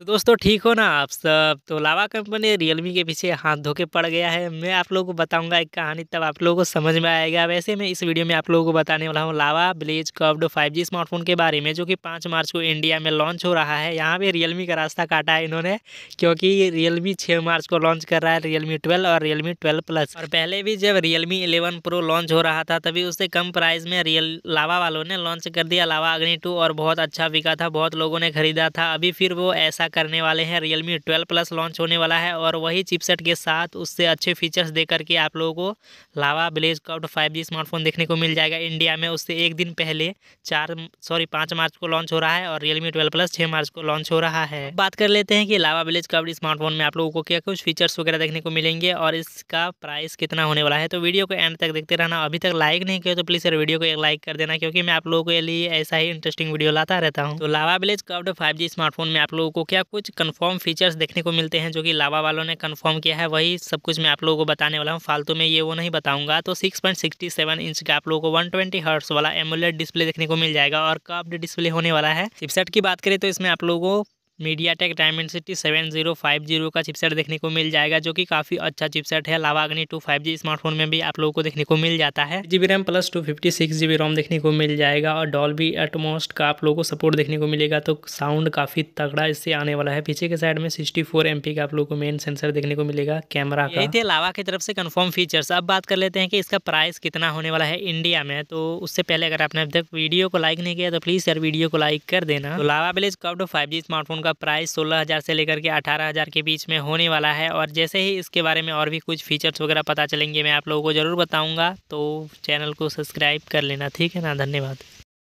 तो दोस्तों ठीक हो ना आप सब तो लावा कंपनी रियलमी के पीछे हाथ धो के पड़ गया है मैं आप लोगों को बताऊंगा एक कहानी तब आप लोगों को समझ में आएगा वैसे मैं इस वीडियो में आप लोगों को बताने वाला हूँ लावा ब्लेज कर्व्ड 5G स्मार्टफोन के बारे में जो कि पाँच मार्च को इंडिया में लॉन्च हो रहा है यहाँ पर रियलमी का रास्ता काटा है इन्होंने क्योंकि रियलमी छः मार्च को लॉन्च कर रहा है रियलमी ट्वेल्व और रियलमी ट्वेल्व प्लस और पहले भी जब रियलमी इलेवन प्रो लॉन्च हो रहा था तभी उससे कम प्राइस में रियल लावा वालों ने लॉन्च कर दिया लावा अग्नि टू और बहुत अच्छा बिका था बहुत लोगों ने खरीदा था अभी फिर वो ऐसा करने वाले हैं रियलमी ट्वेल्व प्लस लॉन्च होने वाला है और वही चिपसेट के साथ उससे अच्छे फीचर्स दे करके आप लोगों को Lava Blaze curve five smartphone देखने को मिल जाएगा इंडिया में उससे एक दिन पहले चार सॉरी पाँच मार्च को लॉन्च हो रहा है और रियलमी ट्वेल्व प्लस छः मार्च को लॉन्च हो रहा है बात कर लेते हैं कि लावा ब्लेज काउट स्मार्टफोन में आप लोगों को क्या कुछ फीचर्स वगैरह देखने को मिलेंगे और इसका प्राइस कितना होने वाला है तो वीडियो को एंड तक देखते रहना अभी तक लाइक नहीं किया तो प्लीज़ सर वीडियो को एक लाइक कर देना क्योंकि मैं आप लोगों के लिए ऐसा ही इंटरेस्टिंग वीडियो लाता रहता हूँ तो Lava Blaze curve five smartphone में आप लोगों को क्या या कुछ कन्फर्म फीचर्स देखने को मिलते हैं जो कि लावा वालों ने कन्फर्म किया है वही सब कुछ मैं आप लोगों को बताने वाला हूँ फालतू में ये वो नहीं बताऊँगा तो six point sixty seven inch का आप लोगों को वन ट्वेंटी वाला एमुलेट डिस्प्ले देखने को मिल जाएगा और कब डिस्प्ले होने वाला है चिपसेट की बात करें तो इसमें आप लोगों को MediaTek city seven zero five zero का चिपसेट देखने को मिल जाएगा जो कि काफ़ी अच्छा चिपसेट है लावा अग्नि टू फाइव जी स्मार्टफोन में भी आप लोगों को देखने को मिल जाता है G B RAM plus two fifty six G B ROM देखने को मिल जाएगा और डॉल भी एटमोस्ट का आप लोगों को सपोर्ट देखने को मिलेगा तो साउंड काफ़ी तगड़ा इससे आने वाला है पीछे के साइड में सिक्सटी फोर एम पी का आप लोग को मेन सेंसर देखने को मिलेगा कैमरा का थे लावा की तरफ से कन्फर्म फीचर्स अब बात कर लेते हैं कि इसका प्राइस कितना होने वाला है इंडिया में तो उससे पहले अगर आपने अब तक वीडियो को लाइक नहीं किया तो प्लीज़ यार वीडियो को लाइक कर देना तो Lava Blaze curve five G smartphone का का प्राइस सोलह हज़ार से लेकर के अठारह हज़ार के बीच में होने वाला है और जैसे ही इसके बारे में और भी कुछ फीचर्स वगैरह पता चलेंगे मैं आप लोगों को ज़रूर बताऊँगा तो चैनल को सब्सक्राइब कर लेना ठीक है ना धन्यवाद